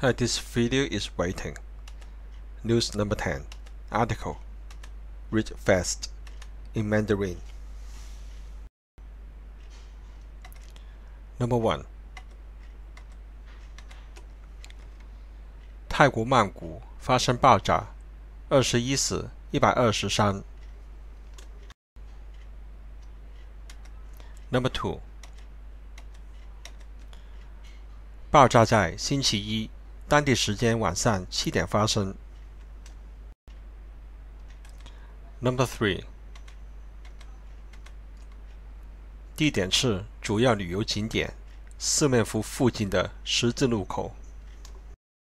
Hi, this video is waiting. News number ten, article, read fast in Mandarin. Number one, 泰国曼谷发生爆炸，二十一死一百二十三 Number two, 爆炸在星期一当地时间晚上七点发生。Number three，地点是主要旅游景点四面佛附近的十字路口。